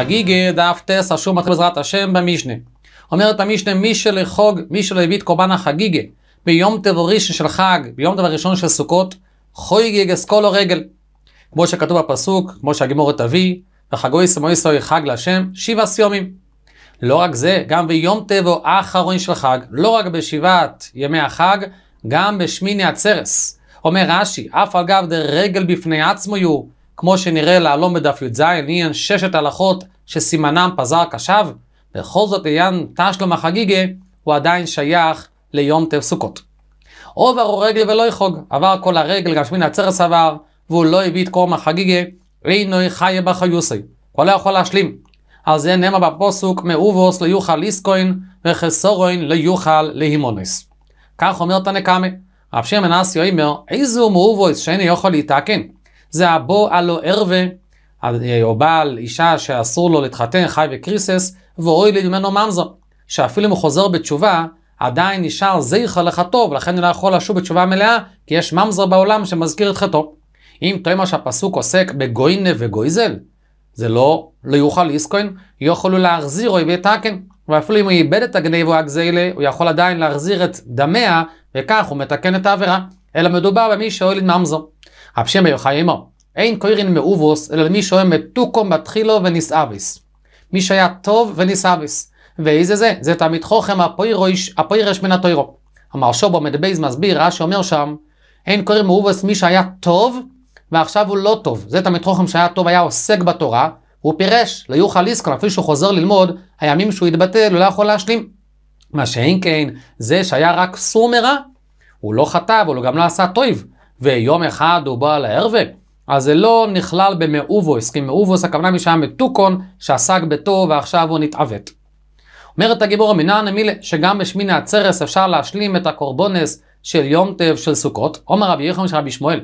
חגיגי דף טס אשור מתחיל בעזרת השם במשנה. אומרת המשנה מי שלחוג, מי שלהביא את קורבן החגיגי ביום טב של חג, ביום טב ראשון של סוכות, חויגג אסכולו רגל. כמו שכתוב בפסוק, כמו שהגימורת תביא, וחגוי סמויסוי חג להשם, שבעה סיומים. לא רק זה, גם ביום תבו האחרון של חג, לא רק בשבעת ימי החג, גם בשמיני עצרס. אומר רש"י, אף אגב דרגל בפני עצמו יהיו, כמו שנראה להלום בדף י"ז, עניין ששת הלכות שסימנם פזר קשב, בכל זאת עניין תשלום החגיגה הוא עדיין שייך ליום תב סוכות. עובר הוא רגל ולא יחוג, עבר כל הרגל, גם שמין עצרס עבר, והוא לא הביא את קורם החגיגה, אינוי חיה בחיוסי. הוא לא יכול להשלים. על זה נאמר בפוסוק, מאובוס לא יוכל איסקוין, וחסורין לא יוכל להימונס. כך אומר תנא קמא, רב שיר אסי אומר, איזו מאובוס שאינו יכול להתעקן. זה הבו הלא ערווה, או בעל אישה שאסור לו להתחתן, חי בקריסס, ואוי לי ממנו ממזו. שאפילו אם הוא חוזר בתשובה, עדיין נשאר זיכר לך טוב, לכן הוא לא יכול לשוב בתשובה מלאה, כי יש ממזר בעולם שמזכיר את חטאו. אם טועה מה שהפסוק עוסק בגויינה וגויזל, זה לא, לא יוכל ליסקוין, יוכלו להחזיר אויבי תקן. ואפילו אם הוא איבד את הגניבה או הגזילה, הוא יכול עדיין להחזיר את דמיה, וכך הוא מתקן את העבירה. אלא מדובר במי שאוהל את ממזר. הפשם ביוחאי עמו, אין קוירין מאובוס, אלא למי שאוהם מתוקו מתחילו ונסאביס. מי שהיה טוב ונסאביס. ואיזה זה? זה תמיד חוכם הפוירש, הפוירש מן הטוירו. אמר שובו מדבייז מסביר, רש"י אומר שם, אין קוירין מאובוס מי שהיה טוב, ועכשיו הוא לא טוב. זה תמיד חוכם שהיה טוב, היה עוסק בתורה, הוא פירש לא יוכל לזכור, אפילו שהוא חוזר ללמוד, הימים שהוא התבטל, הוא לא יכול להשלים. מה שאין כן, זה שהיה רק סור מרע, הוא לא חטא, אבל הוא גם לא עשה טויב. ויום אחד הוא בא להרווה? אז זה לא נכלל במאובוס, כי מאובוס הכוונה מי שהיה מתוקון, שעסק בטוב ועכשיו הוא נתעוות. אומרת הגיבור המינן המילה שגם בשמיני עצרס אפשר להשלים את הקורבונס של יום טב של סוכות, אומר רבי יחם של רבי שמואל.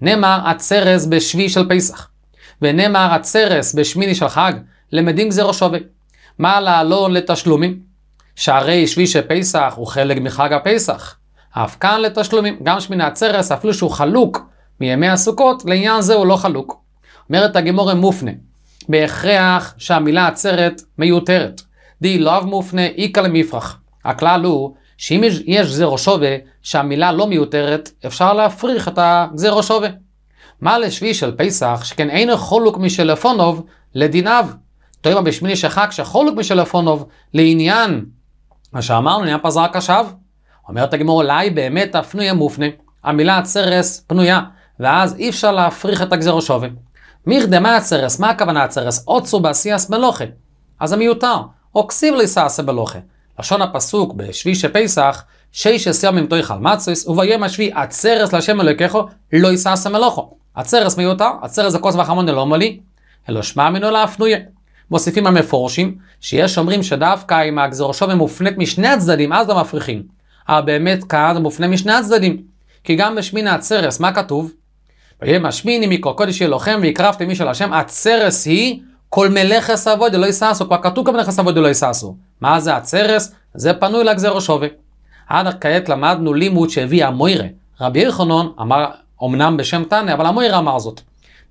נאמר עצרס בשבי של פסח, ונאמר עצרס בשמיני של חג, למדים גזירו שווה. מה לעלון לתשלומים? שהרי שבי של פסח הוא חלק מחג הפסח. אף כאן לתשלומים, גם שמיני עצרס, אפילו שהוא חלוק מימי הסוכות, לעניין זה הוא לא חלוק. אומרת הגמורה מופנה, בהכרח שהמילה עצרת מיותרת. די לאו מופנה איכא למפרח. הכלל הוא שאם יש גזירו שווה שהמילה לא מיותרת, אפשר להפריך את הגזירו שווה. מה לשביעי של פסח, שכן אין חולוק משלפונוב לדיניו. תואמה בשמיני שחק שחולוק משלפונוב לעניין מה שאמרנו, עניין פזרק השווא. אומרת הגמור, אולי באמת הפנויה מופנה, המילה הצרס פנויה, ואז אי אפשר להפריך את הגזירו שווה. מירדמה הצרס, מה הכוונה הצרס? עוצו בעשייס מלוכה. אז זה מיותר, אוקסיב ליסעשה בלוכה. לשון הפסוק בשביש פסח, שישס יומים תאכל חלמצוס, וביום השביעי הצרס להשם אלוקיכו, לא יסעשה מלוכו. הצרס מיותר, הצרס זה כוס וחמון אלא מולי, אלא שמע מינו להפנויה. מוסיפים המפורשים, שיש אומרים שדווקא אם הגזירושווה מופנית משני הצדדים, אז לא מפריחים. הבאמת כאן מופנה משני הצדדים. כי גם בשמין העצרס, מה כתוב? ויהיה משמין אם יקרא קודש יהיה לוחם ויקרבתם מי של השם, עצרס היא כל מלאכס עבוד דלא יששו. כבר כתוב כל מלאכס עבוד דלא יששו. מה זה עצרס? זה פנוי לגזרו שווה. עד כעת למדנו לימוד שהביא המוירה. רבי ירחונון אמר אמנם בשם תנא, אבל המוירה אמר זאת.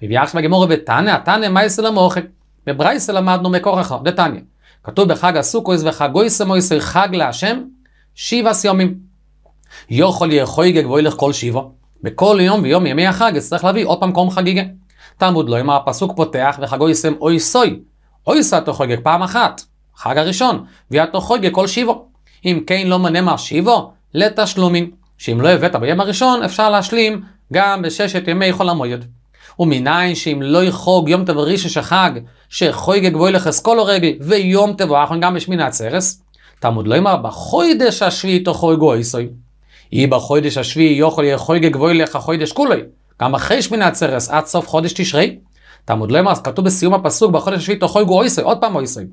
מביא עכשיו הגמורה בתנא, תנא מייסל המוחק. בברייסל למדנו מקור אחר, דתניא. כתוב בחג הסוכויס וחגויסם אויסר חג להשם, שבעה סיומים. יוכל יחויגג ואילך כל שבעה. בכל יום ויום ימי החג אצטרך להביא עוד פעם קום חגיגה. תלמוד לא עם הפסוק פותח וחגו יסם אוי סוי. אוי סתו חוגג פעם אחת, חג הראשון, ויתו חוגג כל שבעו. אם כן לא מנה מה שבעו, לתשלומים. שאם לא הבאת ביום הראשון, אפשר להשלים גם בששת ימי חול המועד. ומניין שאם לא יחוג יום טב רישש החג, שחויגג ואילך אסכולו רגל, ויום טבו אחרון גם בשמינת סרס, תלמוד לא אמר בחוידש השביעי תחויגו איסוי. אי בחוידש השביעי יוכל יהיה יחויג גבוהי לך חוידש כולי. גם אחרי שמיני עצרס עד סוף חודש תשרי. תלמוד לא אז כתוב בסיום הפסוק בחודש השביעי תחויגו איסוי עוד פעם איסוי.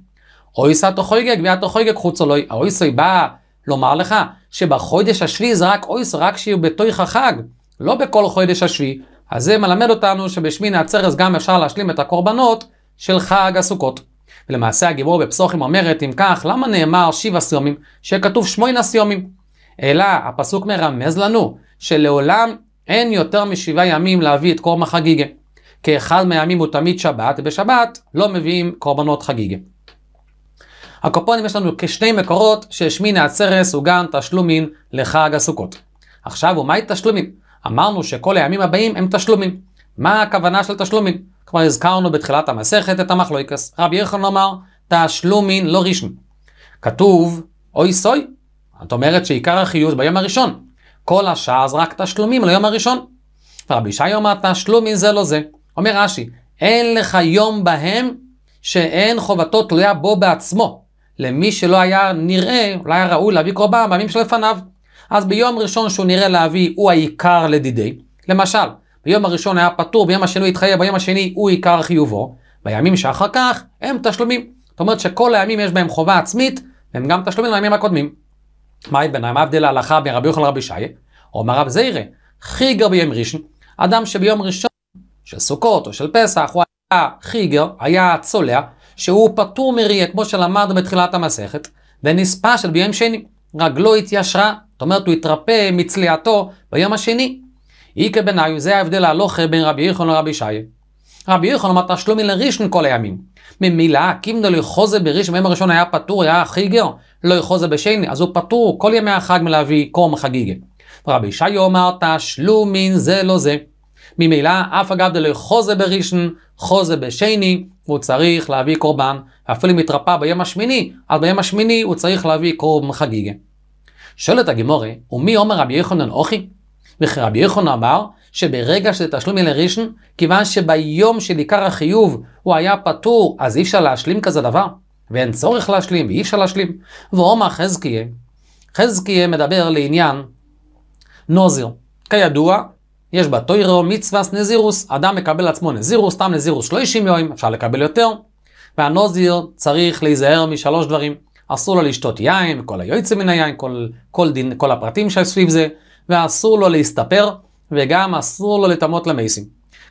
אויסא תחויגג ויה תחויגג חוצולוי. האויסוי בא לומר לך שבחוידש השביעי זה רק אויס רק שיהיו בתוך החג. לא בכל חוידש השביעי. אז זה מלמד אותנו שבשמיני עצרס גם אפשר להשלים את הקורבנות של חג הסוכות. ולמעשה הגיבור בפסוחים אומרת, אם כך, למה נאמר שבע סיומים, שכתוב שמונה סיומים? אלא הפסוק מרמז לנו שלעולם אין יותר משבעה ימים להביא את קורמה חגיגה. כי אחד מהימים הוא תמיד שבת, ובשבת לא מביאים קורבנות חגיגה. הקופונים יש לנו כשני מקורות שהשמין העצרס הוא גם תשלומים לחג הסוכות. עכשיו, ומהי תשלומים? אמרנו שכל הימים הבאים הם תשלומים. מה הכוונה של תשלומים? כבר הזכרנו בתחילת המסכת את המחלוקס. רבי ירחון אמר, תשלומין לא ראשון. כתוב, אוי סוי. זאת אומרת שעיקר החיוב ביום הראשון. כל השעה זה רק תשלומים ליום הראשון. רבי ישי אמר, תשלומין זה לא זה. אומר רש"י, אין לך יום בהם שאין חובתו תלויה בו בעצמו. למי שלא היה נראה, אולי לא היה ראוי להביא קרובה בימים שלפניו. אז ביום ראשון שהוא נראה להביא, הוא העיקר לדידי. למשל, ביום הראשון היה פטור, ביום השני הוא התחייב, ביום השני הוא עיקר חיובו, בימים שאחר כך הם תשלומים. זאת אומרת שכל הימים יש בהם חובה עצמית, והם גם תשלומים לימים הקודמים. מה ההבדל? מה ההבדל ההלכה בין רבי יוחנן לרבי שי, אומר רב זעירה, חיגר ביום ראשון, אדם שביום ראשון של סוכות או של פסח, הוא היה חיגר, היה צולע, שהוא פטור מריה, כמו שלמדנו בתחילת המסכת, ונספה של ביום שני. רגלו לא התיישרה, זאת אומרת הוא התרפא מצליעתו ביום השני. איקה בניו, זה ההבדל ההלוכה בין רבי יחון לרבי ישעיה. רבי יחון אמר תשלומי לרישן כל הימים. ממילא, קימנו לא יחוזה בראשון, ביום הראשון היה פטור, היה חיגר, לא יחוזה בשני, אז הוא פטור כל ימי החג מלהביא קום חגיגה. רבי ישעיה אמר תשלומי זה לא זה. ממילא, אף אגב דלא חוזה בראשון, חוזה בשני, הוא צריך להביא קורבן, אפילו אם התרפא ביום השמיני, אז ביום השמיני הוא צריך להביא קום חגיגה. שואלת הגימורי, ומי אומר רבי יחונן אוכי? וכי רבי יוחנן אמר שברגע שזה תשלום מן הראשון, כיוון שביום של עיקר החיוב הוא היה פטור, אז אי אפשר להשלים כזה דבר, ואין צורך להשלים ואי אפשר להשלים. ואומר חזקיה, חזקיה מדבר לעניין נוזיר. כידוע, יש בתוירו מצווס נזירוס, אדם מקבל עצמו נזירוס, סתם נזירוס 30 יום, אפשר לקבל יותר, והנוזיר צריך להיזהר משלוש דברים. אסור לו לשתות יין, כל היועצים מן היין, כל, כל, דין, כל הפרטים שסביב זה. ואסור לו להסתפר, וגם אסור לו לטמות למייסים.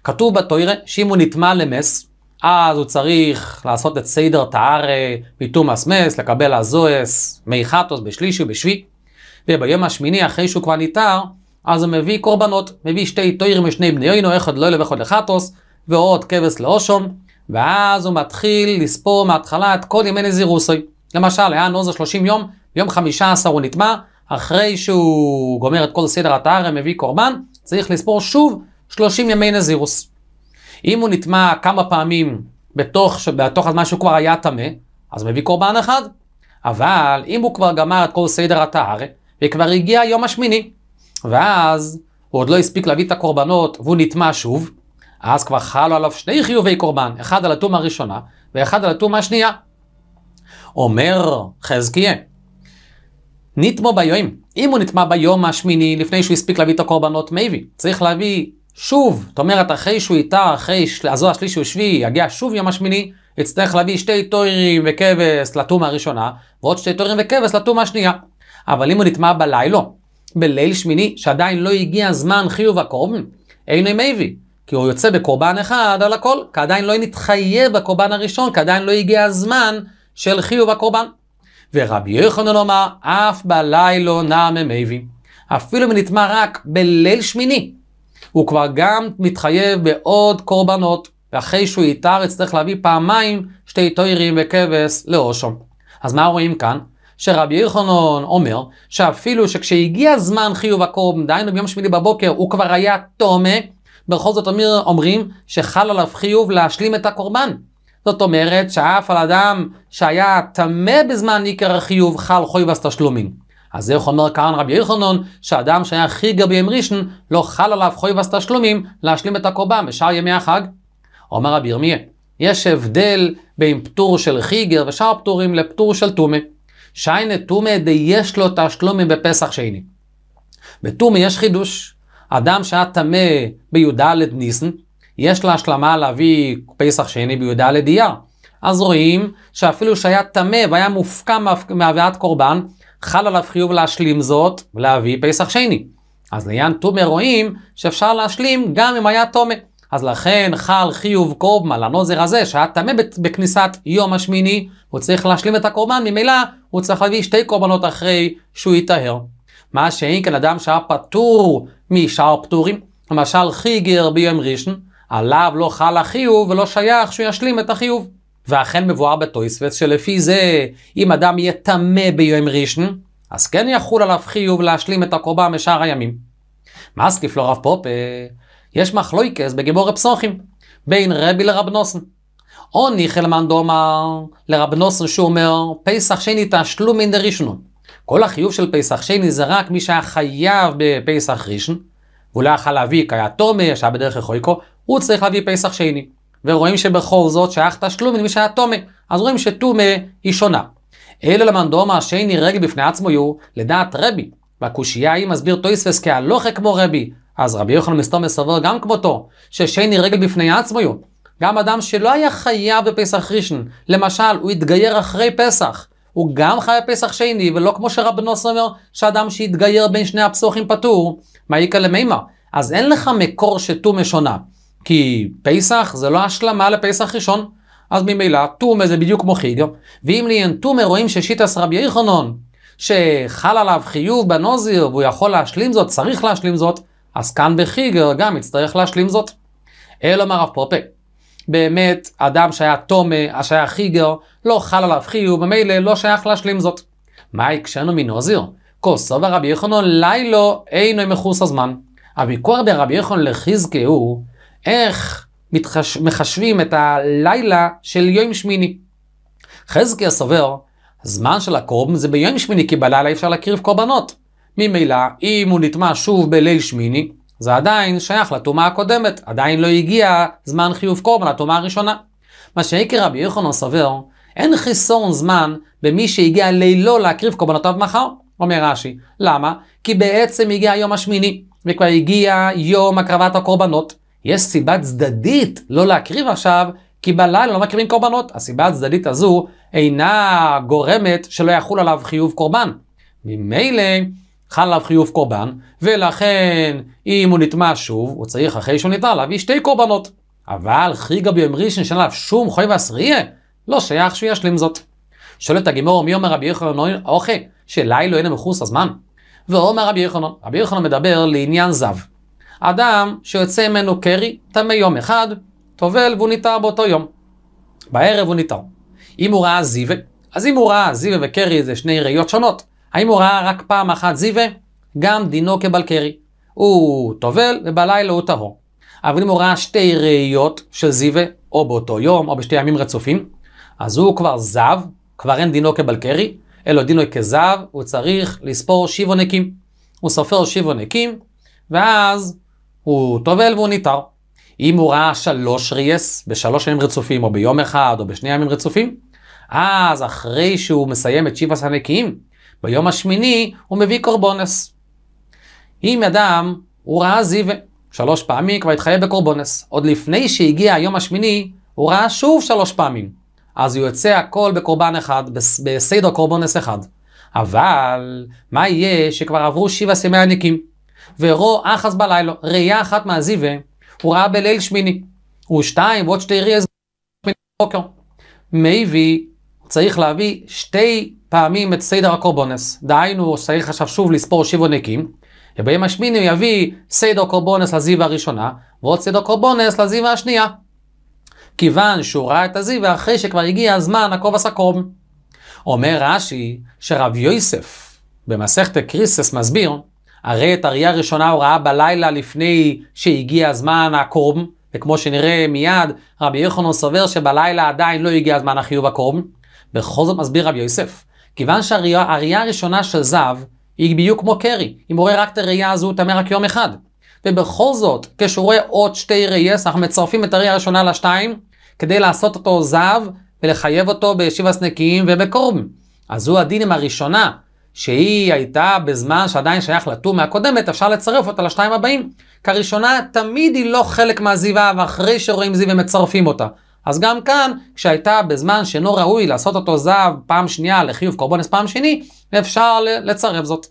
כתוב בתוירה שאם הוא נטמע למס, אז הוא צריך לעשות את סיידר טהרה מתומאס מס, לקבל הזוהס, מי חטוס בשליש ובשביעי. וביום השמיני, אחרי שהוא כבר ניטר, אז הוא מביא קורבנות, מביא שתי תוירים משני בני אינו, אחד לאוהל ואחד לחטוס, ועוד כבש לאושום, ואז הוא מתחיל לספור מההתחלה את כל ימי נזירוסי. למשל, היה נוזר 30 יום, ביום 15 הוא נטמע, אחרי שהוא גומר את כל סדר הארם, מביא קורבן, צריך לספור שוב 30 ימי נזירוס. אם הוא נטמע כמה פעמים בתוך, בתוך הזמן שהוא כבר היה טמא, אז מביא קורבן אחד. אבל אם הוא כבר גמר את כל סדר הארם, וכבר הגיע היום השמיני, ואז הוא עוד לא הספיק להביא את הקורבנות והוא נטמע שוב, אז כבר חלו עליו שני חיובי קורבן, אחד על הטומאה הראשונה ואחד על הטומאה השנייה. אומר חזקיה, נטמו ביום. אם הוא נטמא ביום השמיני, לפני שהוא הספיק להביא את הקורבנות, מייבי. צריך להביא שוב, זאת אומרת, אחרי שהוא איתה, אחרי הזוהר השלישי שביעי, יגיע שוב יום השמיני, יצטרך להביא שתי טוירים וכבש לתומה הראשונה, ועוד שתי טוירים וכבש לתומה השנייה. אבל אם הוא נטמא בלילה, בליל שמיני, שעדיין לא הגיע זמן חיוב הקורבן, אין עם אייבי, כי הוא יוצא בקורבן אחד על הכל, כי עדיין לא נתחייב בקורבן הראשון, כי עדיין לא הגיע הזמן של חיוב הקורבן. ורבי יוחנן אמר, אף בלילה לא נעמם אבי. אפילו אם נטמע רק בליל שמיני, הוא כבר גם מתחייב בעוד קורבנות, ואחרי שהוא יתר יצטרך להביא פעמיים שתי תוירים וכבש לאושו. אז מה רואים כאן? שרבי יוחנן אומר שאפילו שכשהגיע זמן חיוב הקורבן, דהיינו ביום שמיני בבוקר, הוא כבר היה טומא, בכל זאת אומרים שחל עליו חיוב להשלים את הקורבן. זאת אומרת שאף על אדם שהיה טמא בזמן עיקר החיוב חל חוי תשלומים. אז איך אומר כאן רבי יוחנון, שאדם שהיה גבי ביום ראשון, לא חל עליו חויבס תשלומים להשלים את הקורבן בשאר ימי החג? אומר רבי ירמיה, יש הבדל בין פטור של חיגר ושאר פטורים לפטור של טומא. שיינה טומא דיש לו תשלומים בפסח שני. בטומא יש חידוש, אדם שהיה טמא בי"ד ניסן, יש לה השלמה להביא פסח שני בי"ד אייר. אז רואים שאפילו שהיה טמא והיה מופקע מהבאת קורבן, חל עליו חיוב להשלים זאת ולהביא פסח שני. אז לעניין טומא רואים שאפשר להשלים גם אם היה טומא. אז לכן חל חיוב קורבן לנוזר הזה שהיה טמא בכניסת יום השמיני, הוא צריך להשלים את הקורבן, ממילא הוא צריך להביא שתי קורבנות אחרי שהוא יטהר. מה שאין כאן אדם שהיה פטור משאר פטורים, למשל חיגר ביום ראשון, עליו לא חל החיוב ולא שייך שהוא ישלים את החיוב. ואכן מבואר בטויספס שלפי זה, אם אדם יהיה טמא ביום ראשון, אז כן יחול עליו חיוב להשלים את הקורבן משאר הימים. מסקיף לו רב פופה, יש מחלויקס בגיבור הפסוחים, בין רבי לרב נוסן. או ניחלמן דומר לרב נוסן שאומר, פסח שני תשלום מן דראשונון. כל החיוב של פסח שני זה רק מי שהיה חייב בפסח ראשון, ואולי יכל להביא כי היה תומש, היה בדרך לחויקו, הוא צריך להביא פסח שני. ורואים שבכל זאת שייך תשלום למי שהיה טומא, אז רואים שטומא היא שונה. אלו למען דומא השני רגל בפני עצמו יהיו לדעת רבי, והקושייה היא מסביר טויספס כהלוכה כמו רבי, אז רבי יוחנן מסתום מסובר גם כמותו, ששני רגל בפני עצמו יהיו. גם אדם שלא היה חייב בפסח ראשון, למשל, הוא התגייר אחרי פסח, הוא גם חייב פסח שני, ולא כמו שרב נוס אומר, שאדם שהתגייר בין שני הפסוחים פטור, מעיקה למימה? אז אין לך מקור שטומא שונה. כי פסח זה לא השלמה לפסח ראשון, אז ממילא טומא זה בדיוק כמו חיגר, ואם נהיין טומא רואים ששיטס רבי יחנון, שחל עליו חיוב בנוזיר והוא יכול להשלים זאת, צריך להשלים זאת, אז כאן בחיגר גם יצטרך להשלים זאת. אלא מר רב פרופק, באמת אדם שהיה טומא, שהיה חיגר, לא חל עליו חיוב, ממילא לא שייך להשלים זאת. מה הקשנו מנוזיר? כוסו ורבי יחנון לילה אינו מחוס הזמן. הוויכוח ברבי יחנון לחיזקי הוא איך מתחש... מחשבים את הלילה של יום שמיני. חזקיה סובר, הזמן של הקורבן זה ביום שמיני, כי בלילה אי אפשר להקריב קורבנות. ממילא, אם הוא נטמע שוב בליל שמיני, זה עדיין שייך לטומאה הקודמת, עדיין לא הגיע זמן חיוב קורבן לטומאה הראשונה. מה שעיקר רבי יוחנן סובר, אין חיסון זמן במי שהגיע לילו להקריב קורבנותיו מחר, אומר רש"י. למה? כי בעצם הגיע היום השמיני, וכבר הגיע יום הקרבת הקורבנות, יש סיבה צדדית לא להקריב עכשיו, כי בלילה לא מקריבים קורבנות. הסיבה הצדדית הזו אינה גורמת שלא יחול עליו חיוב קורבן. ממילא חל עליו חיוב קורבן, ולכן אם הוא נטמע שוב, הוא צריך אחרי שהוא נטמע להביא שתי קורבנות. אבל חיגה ביום ראשון שאין עליו שום חוי ועשריה, לא שייך שהוא ישלים זאת. שואלת הגימור, מי אומר רבי יחנון, אוכל, אוקיי, שלילה לא אין מחוס הזמן? ואומר רבי יוחנן, רבי יוחנן מדבר לעניין זב. אדם שיוצא ממנו קרי, טמא יום אחד, טובל והוא ניטר באותו יום. בערב הוא ניטר. אם הוא ראה זיווה, אז אם הוא ראה זיווה וקרי זה שני ראיות שונות. האם הוא ראה רק פעם אחת זיווה? גם דינו כבל קרי. הוא טובל ובלילה הוא טהור. אבל אם הוא ראה שתי ראיות של זיווה, או באותו יום, או בשתי ימים רצופים, אז הוא כבר זב, כבר אין דינו כבלקרי, אלא דינו כזב, הוא צריך לספור שבעונקים. הוא סופר שבעונקים, ואז הוא טובל והוא ניתר. אם הוא ראה שלוש ריאס בשלוש ימים רצופים, או ביום אחד, או בשני ימים רצופים, אז אחרי שהוא מסיים את שבעת סנקיים, ביום השמיני הוא מביא קורבונס. אם אדם, הוא ראה זיווה, שלוש פעמים כבר התחייב בקורבונס. עוד לפני שהגיע היום השמיני, הוא ראה שוב שלוש פעמים. אז הוא יוצא הכל בקורבן אחד, בסדר קורבונס אחד. אבל, מה יהיה שכבר עברו שבעה סימי הנקים? ורו אחז בלילה, ראייה אחת מהזיווה, הוא ראה בליל שמיני. הוא שתיים ועוד שתי ראייה שמיני בבוקר. מייבי צריך להביא שתי פעמים את סדר הקורבונס. דהיינו, הוא צריך עכשיו שוב לספור נקים. וביום השמיני הוא יביא סדר קורבונס לזיווה הראשונה, ועוד סדר קורבונס לזיווה השנייה. כיוון שהוא ראה את הזיווה אחרי שכבר הגיע הזמן הכובס הקורם. אומר רש"י שרב יוסף במסכת קריסס מסביר הרי את הראייה הראשונה הוא ראה בלילה לפני שהגיע הזמן הקום, וכמו שנראה מיד, רבי יוחנן סובר שבלילה עדיין לא הגיע הזמן החיוב הקום. בכל זאת מסביר רבי יוסף, כיוון שהראייה הראשונה של זב היא בדיוק כמו קרי, אם הוא רואה רק את הראייה הזו הוא טמא רק יום אחד. ובכל זאת, כשהוא רואה עוד שתי ראייס, אנחנו מצרפים את הראייה הראשונה לשתיים, כדי לעשות אותו זב ולחייב אותו בישיבס נקיים ובקורבן. אז הוא הדין עם הראשונה, שהיא הייתה בזמן שעדיין שייך לטום מהקודמת, אפשר לצרף אותה לשתיים הבאים. כראשונה, תמיד היא לא חלק מהזיבה, ואחרי שרואים זיו הם מצרפים אותה. אז גם כאן, כשהייתה בזמן שאינו ראוי לעשות אותו זב פעם שנייה לחיוב קורבנס פעם שני, אפשר לצרף זאת.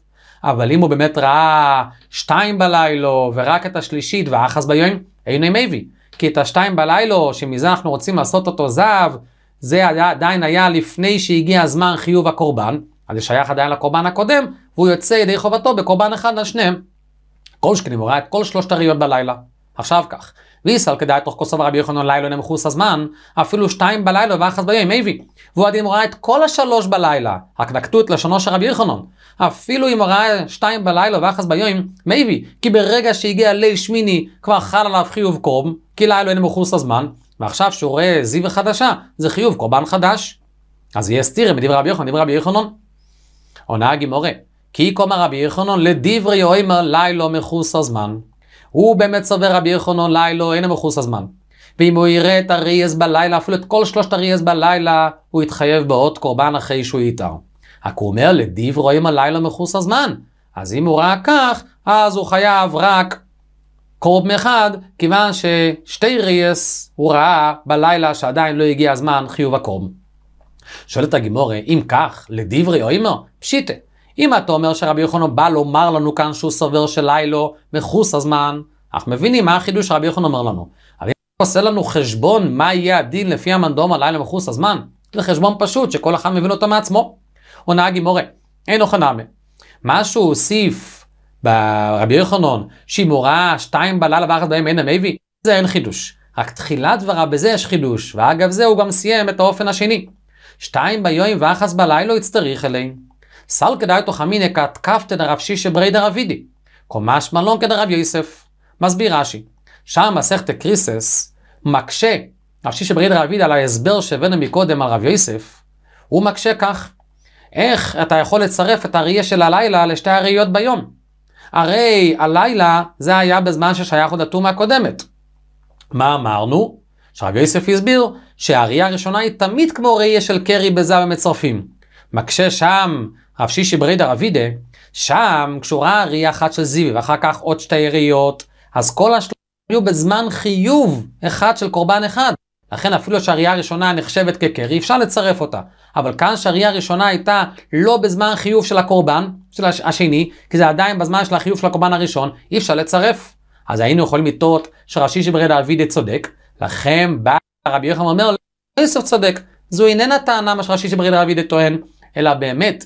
אבל אם הוא באמת ראה שתיים בלילה ורק את השלישית והאחז ביום, אין עם מייבי. כי את השתיים בלילה שמזה אנחנו רוצים לעשות אותו זב, זה עדיין היה לפני שהגיע הזמן חיוב הקורבן. אז זה שייך עדיין לקורבן הקודם, והוא יוצא ידי חובתו בקורבן אחד על שניהם. כל שכנים הוא ראה את כל שלושת הראיות בלילה. עכשיו כך, ויסל כדאי תוך כוסו ורבי יוחנן לילה נמחוס הזמן, אפילו שתיים בלילה ואחת ביום, מייבי. והוא עדין ראה את כל השלוש בלילה, רק נקטו את לשונו של רבי יוחנן. אפילו אם הוא ראה שתיים בלילה ואחת ביום, מייבי, כי ברגע שהגיע ליל שמיני כבר חל עליו חיוב קורם, כי לילה נמחוס הזמן, ועכשיו שהוא רואה זיו חדשה, זה חיוב קורבן חדש. אז יהיה סטירה מדברי רבי יוחנן, דברי רבי יוחנן, עונה הגימורה, כי כומר רבי יחנון לדברי אוימר לילו לא מחוס הזמן. הוא באמת סובר רבי יחנון לילו לא, אינו מחוס הזמן. ואם הוא יראה את הריאז בלילה, אפילו את כל שלושת הריאז בלילה, הוא יתחייב בעוד קורבן אחרי שהוא ייתר. רק הוא אומר, לדיב רואים הלילה לא מחוס הזמן. אז אם הוא ראה כך, אז הוא חייב רק קורבן אחד, כיוון ששתי ריאס הוא ראה בלילה שעדיין לא הגיע הזמן חיוב הקורבן. שואלת הגימורה, אם כך, לדברי או אימו, פשיטה. אם אתה אומר שרבי יוחנן בא לומר לנו כאן שהוא סובר שלילה מחוס הזמן, אנחנו מבינים מה החידוש שרבי יוחנן אומר לנו. אבל אם הוא עושה לנו חשבון מה יהיה הדין לפי המנדום הלילה מחוס הזמן, זה חשבון פשוט שכל אחד מבין אותו מעצמו. עונה הגימורה, אין אוכנמה. מה שהוא הוסיף ברבי יוחנן, שאם הוא ראה שתיים בלילה ואחת בהם אין המייבי, זה אין חידוש. רק תחילת דבריו בזה יש חידוש, ואגב זה הוא גם סיים את האופן השני. שתיים ביואים ואחס בלילה יצטריך אליהם. סל כדאי תוחמינא כת כפתן הרב שישה ברי דרבידי. קומש מלון כדרב יוסף. מסביר רש"י, שם מסכת קריסס מקשה רב שישה ברי דרבידי על ההסבר שהבאנו מקודם על רב יוסף. הוא מקשה כך, איך אתה יכול לצרף את הראייה של הלילה לשתי הראיות ביום? הרי הלילה זה היה בזמן ששייך עוד הטומאה הקודמת. מה אמרנו? עכשיו יוסף הסביר שהראייה הראשונה היא תמיד כמו ראייה של קרי בזה במצרפים. מקשה שם רב שישי ברידה רבידה, שם כשהוא ראה ראייה אחת של זיו ואחר כך עוד שתי ראיות, אז כל השלושה היו בזמן חיוב אחד של קורבן אחד. לכן אפילו שהראייה הראשונה נחשבת כקרי, אפשר לצרף אותה. אבל כאן שהראייה הראשונה הייתה לא בזמן חיוב של הקורבן, של הש... השני, כי זה עדיין בזמן של החיוב של הקורבן הראשון, אי אפשר לצרף. אז היינו יכולים לטעות שרשישי ברדה אבידי צודק, לכם בא רבי יוחנן אומר, לא יוסף צודק, זו איננה טענה מה שרש"י שמרי לרבי דה טוען, אלא באמת,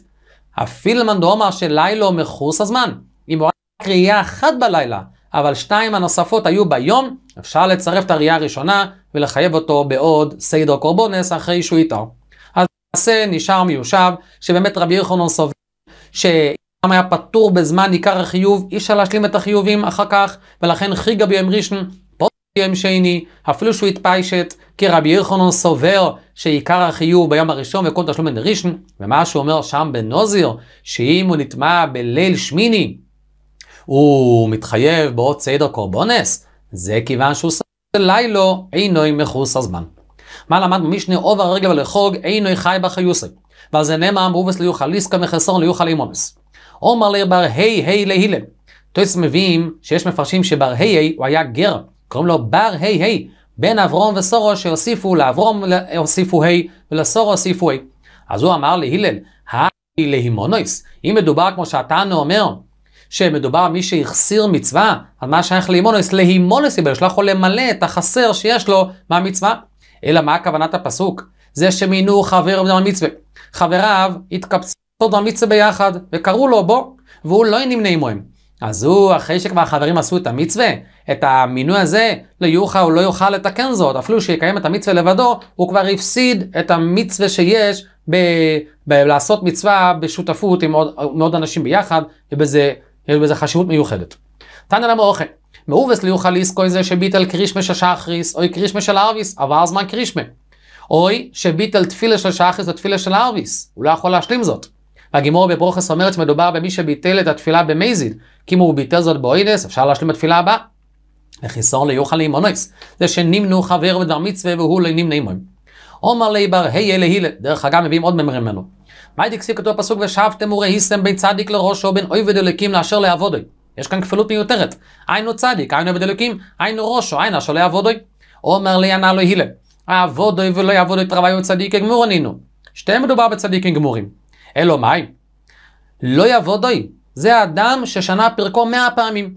הפילמן דאומר שלילו מחוס הזמן. אם הוא רק ראייה אחת בלילה, אבל שתיים הנוספות היו ביום, אפשר לצרף את הראייה הראשונה ולחייב אותו בעוד סיידר קורבונס אחרי שהוא איתו. אז למעשה נשאר מיושב, שבאמת רבי יוחנן סובר, שאם היה פטור בזמן עיקר החיוב, אי אפשר להשלים את החיובים אחר כך, ולכן חיגה ביום ראשון יום שני, אפילו שהוא התפיישת, כי רבי ירחונון סובר שעיקר החיוב ביום הראשון וכל תשלום בן ראשון, ומה שהוא אומר שם בנוזיר, שאם הוא נטמע בליל שמיני, הוא מתחייב בעוד סדר קורבונס, זה כיוון שהוא סובר לילו אינוי מחוס הזמן. מה למד במשנה עובר הרגל ולחוג אינו חי בחיוסי, ועל זה נאמר אמרובס ליוכל ליסקה מחסרון ליוכל אימומס. עומר ליר בר היי היי להילם. תוס מביאים שיש מפרשים שבר היי הוא היה גר. קוראים לו בר ה' ה', בין אברום וסורו שהוסיפו לאברום הוסיפו ה' ולסורו הוסיפו ה'. אז הוא אמר להלל, האי להימונויס, אם מדובר כמו שאתה אומר, שמדובר מי שהחסיר מצווה, אז מה שייך להימונויס? להימונויס יבש, לא יכול למלא את החסר שיש לו מהמצווה. אלא מה כוונת הפסוק? זה שמינו חבר בן המצווה. חבריו התקבצו בן המצווה ביחד, וקראו לו בו, והוא לא נמנה עמהם. אז הוא, אחרי שכבר החברים עשו את המצווה, את המינוי הזה, לא יוכל, הוא לא יוכל לתקן זאת, אפילו שיקיים את המצווה לבדו, הוא כבר הפסיד את המצווה שיש ב- ב- לעשות מצווה בשותפות עם עוד, עם עוד אנשים ביחד, ובזה, יש בזה חשיבות מיוחדת. תנא למה אוכל. מאובס ליוכל ליסקוי איזה שביטל קרישמה שחריס, אוי קרישמה של ארוויס, עבר זמן קרישמה. אוי שביטל תפילה של שחריס ותפילה של ארוויס, הוא לא יכול להשלים זאת. הגימור בברוכס אומרת שמדובר במי שביטל את התפילה במזיד, כי אם הוא ביטל זאת באוידס, אפשר להשלים בתפילה הבאה. וחיסור ליוחל לימונס, זה שנמנו חבר בדבר מצווה והוא לנמנה עמהם. עומר ליבר, היי אלה הילה, דרך אגב מביאים עוד ממרים ממנו. מאי דקסיב כתוב בפסוק ושבתם וראיסתם בין צדיק לראשו בין אוי ודלקים לאשר לעבודוי. יש כאן כפילות מיותרת. היינו צדיק, היינו בדלקים, היינו ראשו, היינו אשר לעבודוי. עומר אומר לי ענה לו הילה, עבודוי ולא יעבודוי תרוויו צדיק ענינו. שתיהם מדובר בצדיקים גמורים. אלא מאי? לא יבודוי, זה אדם ששנה פרקו מאה פעמים.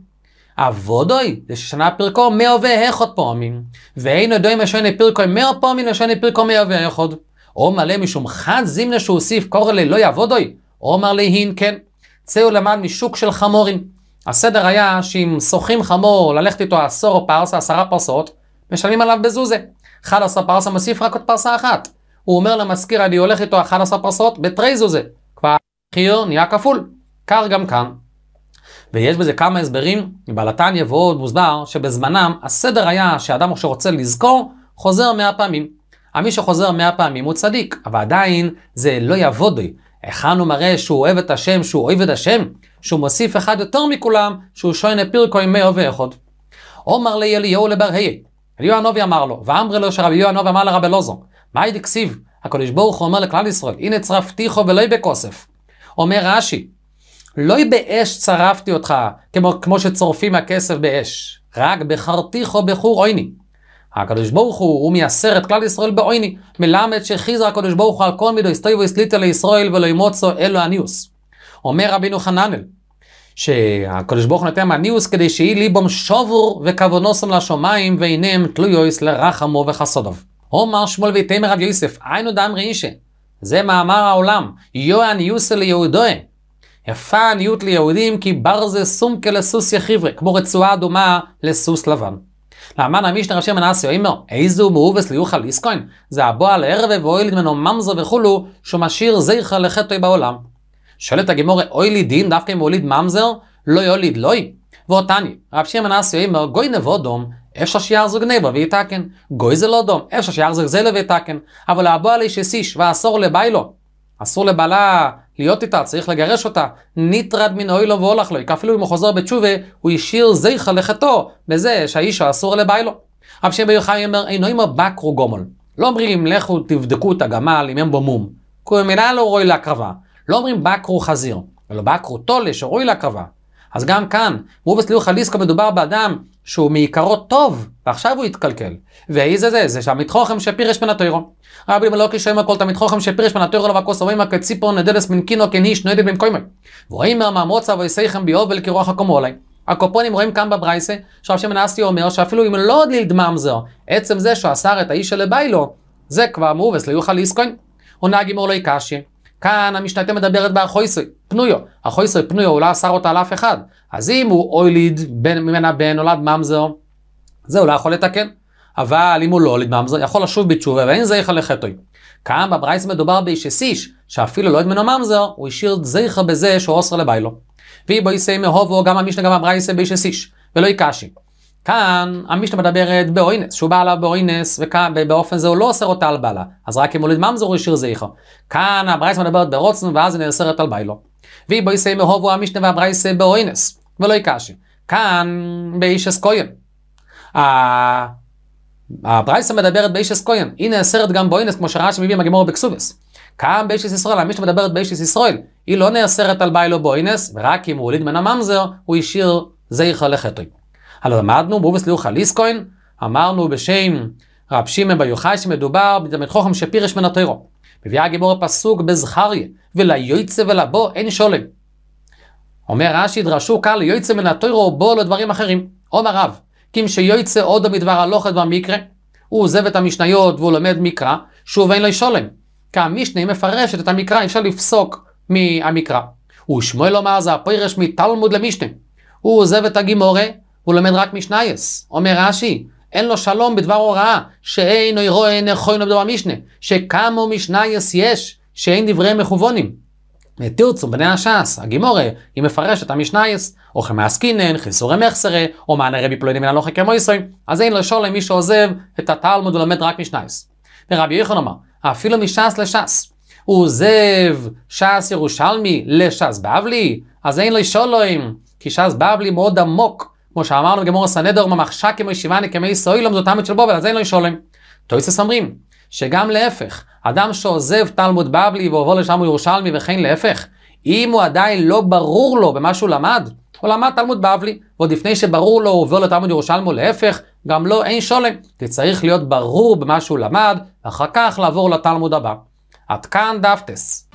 אבודוי, זה ששנה פרקו מאה ואיכות פעמים. ואין אדוי השונה פרקו מאה פעמים השונה פרקו מאה ואיכות. אומר לי משום חד זימנה שהוא הוסיף קורא ללא יבודוי, אומר לי הין כן. צאו למד משוק של חמורים. הסדר היה שאם שוחים חמור ללכת איתו עשור פרסה, עשרה פרסות, משלמים עליו בזוזה. 11 פרסה מוסיף רק עוד פרסה אחת. הוא אומר למזכיר, אני הולך איתו 11 פרסות בטרייזו זה. כבר המחיר נהיה כפול. קר גם כאן. ויש בזה כמה הסברים, מבעלתן מבעלתניה עוד מוסבר, שבזמנם הסדר היה שאדם שרוצה לזכור, חוזר 100 פעמים. המי שחוזר 100 פעמים הוא צדיק, אבל עדיין זה לא יעבוד לי. היכן הוא מראה שהוא אוהב את השם, שהוא אוהב את השם, שהוא מוסיף אחד יותר מכולם, שהוא שוין פירקו עם מאה ואחוד. עומר לי אליהו לבר היי, אליהו הנובי אמר לו, ואמרי לו שרבי יהוא הנובי אמר לרבי לוזו, מה היא דקסיב? הקדוש ברוך הוא אומר לכלל ישראל, הנה צרפתיכו ולא יהיה בכוסף. אומר רש"י, לא יהיה באש צרפתי אותך, כמו, כמו שצורפים הכסף באש, רק בחרתיכו בחור עויני. הקדוש ברוך הוא, הוא מייסר את כלל ישראל בעויני, מלמד שחיזר הקדוש ברוך הוא על כל מידו הסתובבו הסליטה לישראל ולא ימוצו אלו הניוס. אומר רבינו חננאל, שהקדוש ברוך הוא נותן מניוס כדי שיהי ליבום שובור וכוונוסם לשמיים ועיניהם תלויוס לרחמו וחסודו. אומר שמואל ויתאם רב יוסף, היינו דם ראישה. זה מאמר העולם, יוהן יוסל ליהודוה. יפה עניות ליהודים כי בר זה סומקה לסוס יחיברי, כמו רצועה דומה לסוס לבן. לאמן המשנה ראשי שמן אסיו אימר, איזו מאובס ליוכל ליסקוין, זה הבוע לערבה ואוילד מנו ממזו וכולו, שהוא משאיר זכר לחטוי בעולם. שואלת הגמורה, אוי לי דין דווקא אם הוא הוליד ממזר? לא יוליד לוי. ואותני, רב שמעון אסיו אימר, גוי נבודום, אפשר שיחזוג ניבר ויתקן, גוי זה לא דום, אפשר שיחזוג זלו לא ויתקן, אבל הבעל איש הסיש ואסור לביילו. אסור לבעלה להיות איתה, צריך לגרש אותה. נטרד מן אוי לו והולך לו, כי אפילו אם הוא חוזר בתשובה, הוא השאיר זכר לחטאו, בזה שהאיש האסור לביילו. רב שם ביוחאי אומר, אינו אמר בקרו גומל. לא אומרים, לכו תבדקו את הגמל אם אין בו מום. כי ממילא לא רואי להקרבה. לא אומרים בקרו חזיר, אלא בקרו תולש, שרואי להקרבה. אז גם כאן, רובס ליוחא חליסקו מדובר באדם שהוא מעיקרו טוב, ועכשיו הוא התקלקל. ואי זה זה, זה שהמית חוכם שפירש מן התוירו. רבי מלוקי שומע כל תמית חוכם שפירש מן התוירו לבקוס אומרים כציפור נדלס מנקינו כניש נוידי במקוימי. ורואים מהמרמוצה ויסייכם ביובל כרוח הקומו עלי. הקופונים רואים כאן בברייסה, שרב שמן אסי אומר שאפילו אם לא עוד דמם זו, עצם זה שאסר את האיש שלביילו, זה כבר מובס ליוכל ליסקוין. ונהג אמור לו קשיה. כאן המשנתה מדברת באחויסוי, פנויו. אחויסוי פנויו, הוא לא אסר אותה על אף אחד. אז אם הוא הוליד ממנה בן, נולד ממזר, זה הוא לא יכול לתקן. אבל אם הוא לא הוליד ממזר, יכול לשוב בתשובה, ואין זכר לחטוי. כאן בברייס מדובר באיש אסיש, שאפילו לא הוליד ממנו ממזר, הוא השאיר זכר בזה שהוא אוסר לביילו. ואי בו יסי הובו, גם המשנה גם הברייס באיש אסיש, ולא יקשי. כאן המשנה מדברת באוינס, שהוא בא עליו באוינס, ובאופן זה הוא לא אוסר אותה על בעלה. אז רק אם הוליד ממזור השאיר זכר. כאן הברייסה מדברת ברוצן, ואז היא נאסרת על ביילו. והיא בויסי מהובו המשנה והברייסה באוינס, ולא יקשי. כאן באיש אסקויין. הברייסה מדברת באיש אסקויין, היא נאסרת גם באוינס, כמו שרש"י מביא מהגמור בקסובס. כאן באישיס ישראל, המשנה מדברת באישיס ישראל, היא לא נאסרת על ביילו באוינס, ורק אם הוא הוליד מנה הממזר, הוא השאיר זכר לחטוי. הלא למדנו, בובס ליאור חליסקוין, אמרנו בשם רב שמעון בר יוחאי שמדובר בתלמיד חוכם שפירש מן התוירו. מביאה הגיבור הפסוק בזכריה, וליועצה ולבו אין שולם. אומר רש"י, דרשו קל ליועצה מן התוירו בו לדברים אחרים. עומר רב, כי אם שיועצה עודו מדבר הלוכת במקרה, הוא עוזב את המשניות והוא לומד מקרא, שוב אין לו שולם. כי המשנה מפרשת את המקרא, אפשר לפסוק מהמקרא. ושמואל אומר זה הפרש מתלמוד למשנה. הוא עוזב את הגימורה, הוא לומד רק משנייס. אומר רש"י, אין לו שלום בדבר הוראה, שאין או ירוא אין איך יכולנו בדבר משנה, שכמה משנייס יש, שאין דברי מכוונים. תרצו, בני הש"ס, הגימורי, היא מפרשת המשנייס, או חמאסקינן, חיסורי מחסרי, או מענה רבי פלוני מן הלוכי כמו ישראל, אז אין לשאול למי שעוזב את התלמוד ולומד רק משנייס. ורבי יוחנן אמר, אפילו מש"ס לש"ס. הוא עוזב ש"ס ירושלמי לש"ס בבלי, אז אין לשאול לו אם, כי ש"ס בבלי מאוד עמוק כמו שאמרנו גמור הסנדר, ממחשה כמו ישיבני כמי סוי זאת תלמיד של בובל, אז אין לו ישולם. טויסס אומרים, שגם להפך, אדם שעוזב תלמוד בבלי ועובר לשם ירושלמי וכן להפך, אם הוא עדיין לא ברור לו במה שהוא למד, הוא למד תלמוד בבלי, ועוד לפני שברור לו הוא עובר לתלמוד ירושלמי או להפך, גם לו לא, אין שולם, כי צריך להיות ברור במה שהוא למד, ואחר כך לעבור לתלמוד הבא. עד כאן דפטס.